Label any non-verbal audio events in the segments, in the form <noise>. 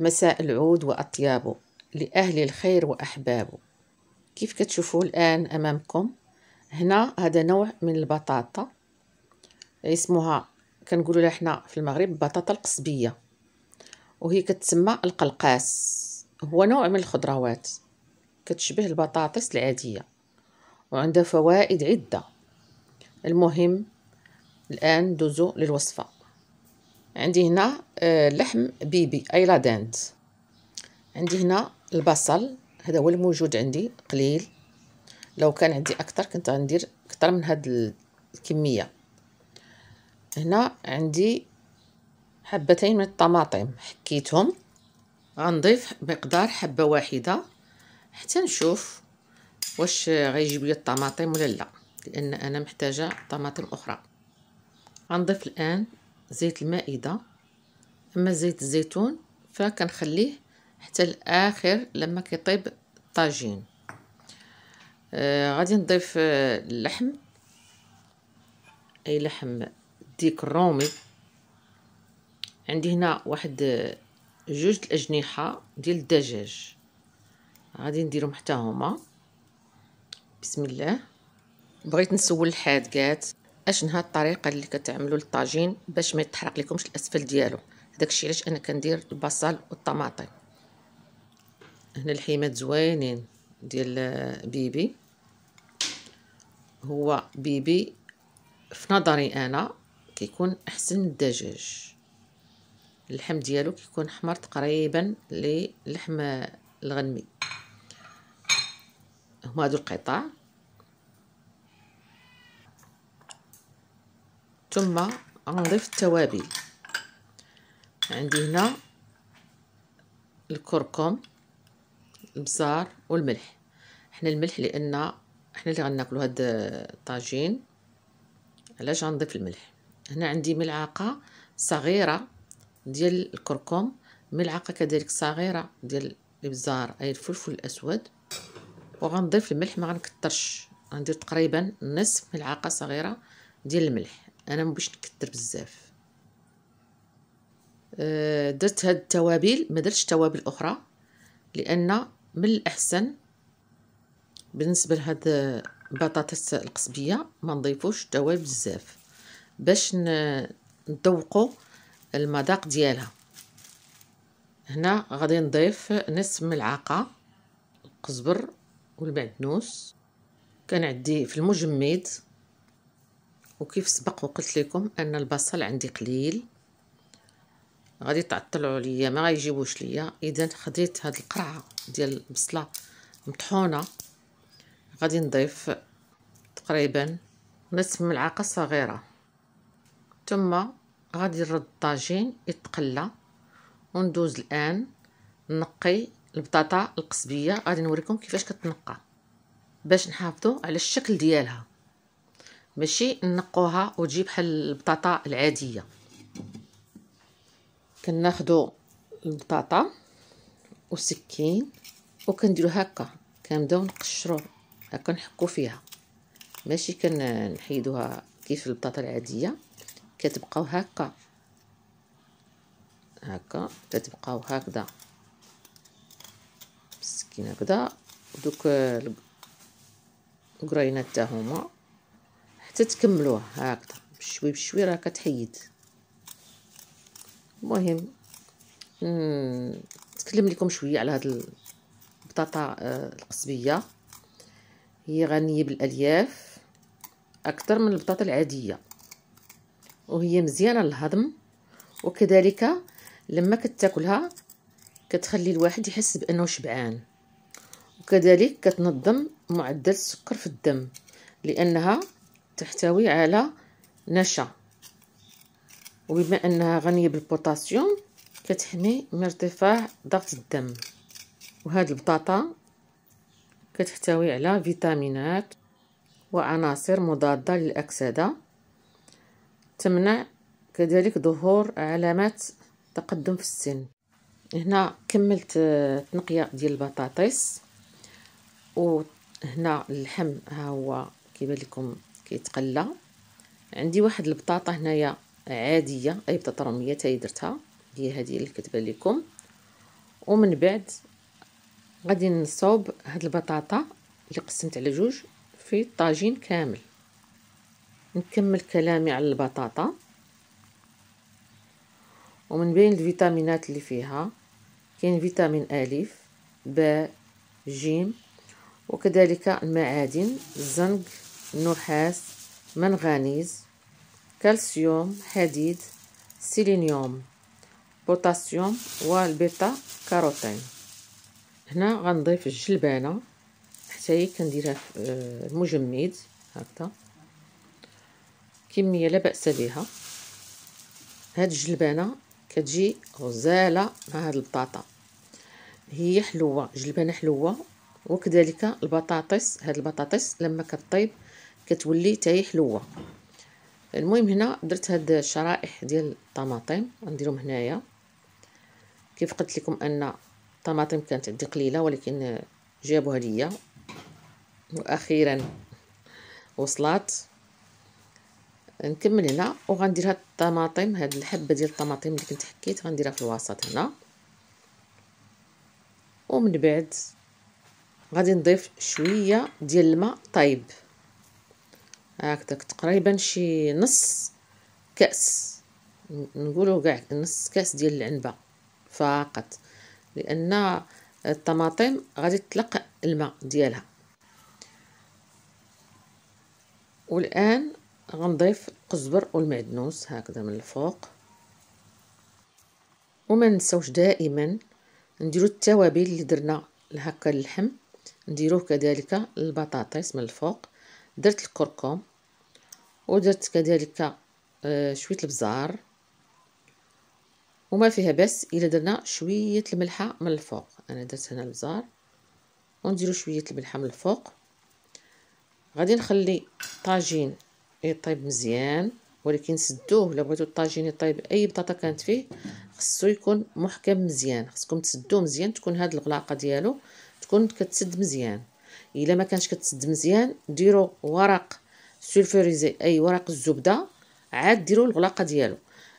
مساء العود وأطيابه لأهل الخير وأحبابه كيف كتشوفوا الآن أمامكم هنا هذا نوع من البطاطا اسمها كنقولوا لها حنا في المغرب بطاطا القصبية وهي كتسمى القلقاس هو نوع من الخضروات كتشبه البطاطس العادية وعندها فوائد عدة المهم الآن دوزو للوصفة عندي هنا آه، لحم بيبي اي لا عندي هنا البصل هذا هو الموجود عندي قليل لو كان عندي اكثر كنت غندير اكثر من هاد الكميه هنا عندي حبتين من الطماطم حكيتهم غنضيف مقدار حبه واحده حتى نشوف واش غيجيب لي الطماطم ولا لا لان انا محتاجه طماطم اخرى غنضيف الان زيت المائدة أما زيت الزيتون فكنخليه حتى الآخر لما كيطيب الطاجين آه غادي نضيف آه، اللحم أي لحم ديك الرومي عندي هنا واحد آه، جوج الأجنحة ديال الدجاج غادي نديرهم حتى هما بسم الله بغيت نسول الحادقات اشنها الطريقه اللي كتعملوا للطاجين باش ما يتحرق لكمش الاسفل ديالو داكشي علاش انا كندير البصل والطماطم هنا الحيمات زوينين ديال بيبي هو بيبي في نظري انا كيكون احسن من الدجاج اللحم ديالو كيكون حمر تقريبا للحم الغنمي هما هادو القطع ثم غنضيف التوابل عندي هنا الكركم البزار والملح حنا الملح لان حنا اللي غناكلو هاد الطاجين علاش غنضيف الملح هنا عندي ملعقه صغيره ديال الكركم ملعقه كذلك صغيره ديال الابزار اي الفلفل الاسود وغنضيف الملح ما غنكثرش غندير تقريبا نصف ملعقه صغيره ديال الملح انا بغيتش نكثر بزاف أه، درت هاد التوابل ما درتش توابل اخرى لان من الاحسن بالنسبه لهاد البطاطس القصبيه ما نضيفوش توابل بزاف باش نذوقوا المذاق ديالها هنا غادي نضيف نصف ملعقه القزبر والمعدنوس كان عندي في المجمد وكيف سبق وقلت لكم ان البصل عندي قليل غادي تعطلوا عليا ما غايجيبوش ليا اذا خديت هاد القرعه ديال البصله مطحونه غادي نضيف تقريبا نصف ملعقه صغيره ثم غادي نرد الطاجين يتقلى وندوز الان نقي البطاطا القصبيه غادي نوريكم كيفاش كتنقى باش نحافظوا على الشكل ديالها ماشي نقوها وتجي بحال البطاطا العاديه كناخدو البطاطا وسكين وكنديرو هكا كنبداو نقشرو هكا نحكو فيها ماشي كنحيدوها كيف البطاطا العاديه كتبقاو هكا هكا كتبقاو هكذا بالسكينه هكذا دوك الكراينات حتى هما حتى تكملوها هكذا بشوي بشوي راه كتحيد المهم نتكلم لكم شويه على هاد البطاطا آه، القصبيه هي غنيه بالالياف اكثر من البطاطا العاديه وهي مزيانه للهضم وكذلك لما كتاكلها كتخلي الواحد يحس بانه شبعان وكذلك كتنظم معدل السكر في الدم لانها تحتوي على نشا وبما انها غنيه بالبوتاسيوم كتحمي من ارتفاع ضغط الدم وهاد البطاطا كتحتوي على فيتامينات وعناصر مضاده للاكسده تمنع كذلك ظهور علامات تقدم في السن هنا كملت التنقيه آه، ديال البطاطس وهنا اللحم ها هو كيبان لكم كيتقلى عندي واحد البطاطا هنايا عاديه اي بطاطا روميه تاهي درتها هي هذه اللي كتبان لكم ومن بعد غادي نصوب هاد البطاطا اللي قسمت على جوج في الطاجين كامل نكمل كلامي على البطاطا ومن بين الفيتامينات اللي فيها كاين فيتامين الف ب جيم وكذلك المعادن الزنك نحاس منغنيز كالسيوم حديد سيلينيوم بوتاسيوم والبيتا كاروتين هنا غنضيف الجلبانه حتى هي كنديرها في المجمد آه، هكذا كميه لا باس بها هاد الجلبانه كتجي غزاله مع هاد البطاطا هي حلوه جلبانه حلوه وكذلك البطاطس هاد البطاطس لما كطيب كتولي تاي حلوه المهم هنا درت هاد الشرائح ديال الطماطم غنديرهم هنايا كيف قلت لكم ان الطماطم كانت عندي قليله ولكن جابوها ليا واخيرا وصلات نكمل هنا وغندير هاد الطماطم هاد الحبه ديال الطماطم اللي كنت حكيت غنديرها في الوسط هنا ومن بعد غادي نضيف شويه ديال الماء طايب هكذاك تقريبا شي نص كأس نقولوا كاع نص كأس ديال العنبة فقط لأن الطماطم غادي تطلق الماء ديالها والآن غنضيف القزبر والمعدنوس هكذا من الفوق وما ننساوش دائما نديرو التوابل اللي درنا لهكا اللحم نديروه كذلك البطاطس من الفوق درت الكركم ودرت كذلك آه، شويه البزار وما فيها بس الا درنا شويه الملحه من الفوق انا درت هنا البزار ونديرو شويه الملحه من الفوق غادي نخلي الطاجين يطيب مزيان ولكن سدوه الا بغيتو الطاجين يطيب اي بطاطا كانت فيه خصو يكون محكم مزيان خصكم تسدوه مزيان تكون هاد الغلاقه ديالو تكون كتسد مزيان الا ما كانش كتسد مزيان ديروا ورق سولفوريزي اي ورق الزبده عاد ديروا الغلاقه ديالو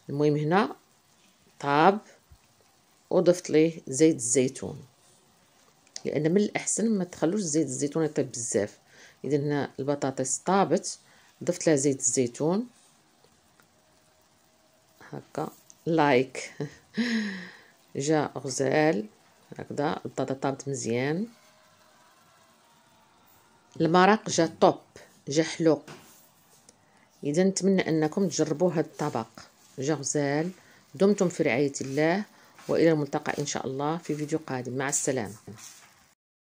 المهم هنا طاب وضفت ليه زيت الزيتون لان من الاحسن ما تخلوش زيت الزيتون يطيب بزاف اذا هنا البطاطس طابت ضفت لها زيت الزيتون هكا لايك <laughs> جا غزال هكذا البطاطا طابت مزيان المرق جا طوب جا حلو اذا نتمنى انكم تجربوا هذا الطبق جا غزال دمتم في رعايه الله والى الملتقى ان شاء الله في فيديو قادم مع السلامه